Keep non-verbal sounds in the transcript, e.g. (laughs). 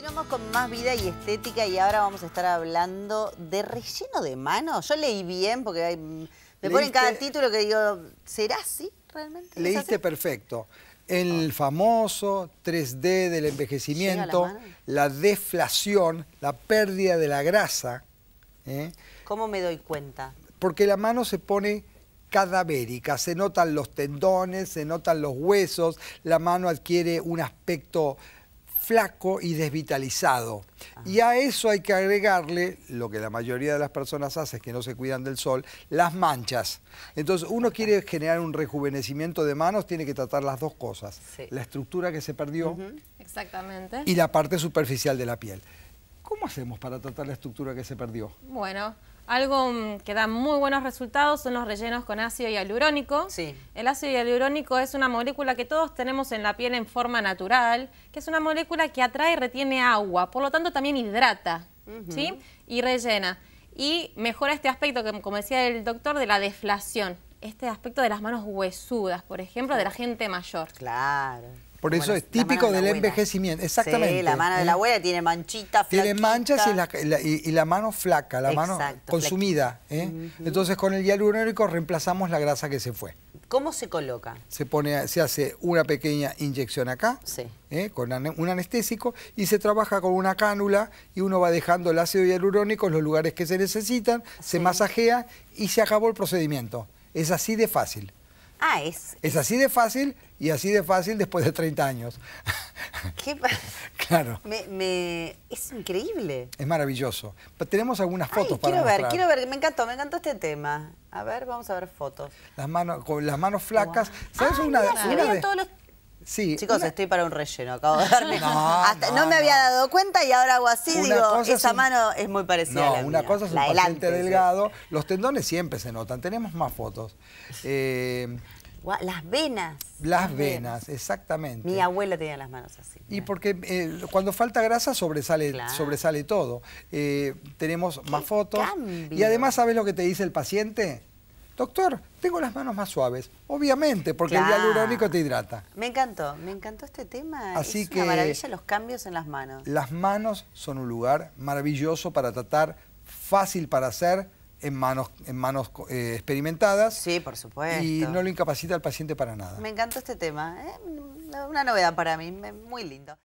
Continuamos con más vida y estética y ahora vamos a estar hablando de relleno de mano. Yo leí bien porque me ponen cada título que digo, ¿será así realmente? Leíste perfecto. El ah. famoso 3D del envejecimiento, la, deflación, la pérdida de la grasa. ¿eh? ¿Cómo me doy cuenta? Porque la mano se pone cadavérica, se notan los tendones, se notan los huesos, la mano adquiere un aspecto flaco y desvitalizado. Y ah. a eso hay que agregarle, lo que la mayoría de las personas hace, es que no se cuidan del sol, las manchas. Entonces, uno quiere generar un rejuvenecimiento de manos, tiene que tratar las dos cosas. La estructura que se perdió. Exactamente. Y la parte superficial de la piel. ¿Cómo hacemos para tratar la estructura que se perdió? Bueno, algo mm, que da muy buenos resultados son los rellenos con ácido hialurónico. Sí. El ácido hialurónico es una molécula que todos tenemos en la piel en forma natural, que es una molécula que atrae y retiene agua, por lo tanto también hidrata y rellena. Y mejora este aspecto, que, como decía el doctor, de la deflación. Este aspecto de las manos huesudas, por ejemplo, de la gente mayor. Claro. Por eso es típico del envejecimiento, exactamente. la mano de la abuela tiene manchitas, Tiene manchas y la, mano flaca, la mano consumida. ¿eh? Entonces con el hialurónico reemplazamos la grasa que se fue. ¿Cómo se coloca? Se, pone, se hace una pequeña inyección acá, ¿eh? con un anestésico, y se trabaja con una cánula y uno va dejando el ácido hialurónico en los lugares que se necesitan, se masajea y se acabó el procedimiento. Es así de fácil. Ah, es... Es así de fácil y así de fácil después de 30 años. (laughs) ¿Qué pasa? Claro. Me, Es increíble. Es maravilloso. tenemos algunas fotos Ay, para quiero ver, quiero ver. Me encantó, me encantó este tema. A ver, vamos a ver fotos. Las manos, con las manos flacas. ¿Sabes una, de... Chicos, estoy para un relleno, acabo de darme. (laughs) No, me había dado cuenta y ahora hago así, digo, esa mano es muy parecida. No, una cosa es un paciente delgado. Los tendones siempre se notan. Tenemos más fotos. Eh, las venas. Las, venas, exactamente. Mi abuela tenía las manos así. Y porque eh, cuando falta grasa sobresale, sobresale todo. Eh, tenemos más fotos. Y además, ¿sabes lo que te dice el paciente? Doctor, tengo las manos más suaves. Obviamente, porque el hialurónico te hidrata. Me encantó, me encantó este tema. Así es que, maravilla los cambios en las manos. Las manos son un lugar maravilloso para tratar, fácil para hacer, en manos, en manos eh, experimentadas. Sí, por supuesto. Y no lo incapacita al paciente para nada. Me encantó este tema. ¿eh? Una novedad para mí, muy lindo.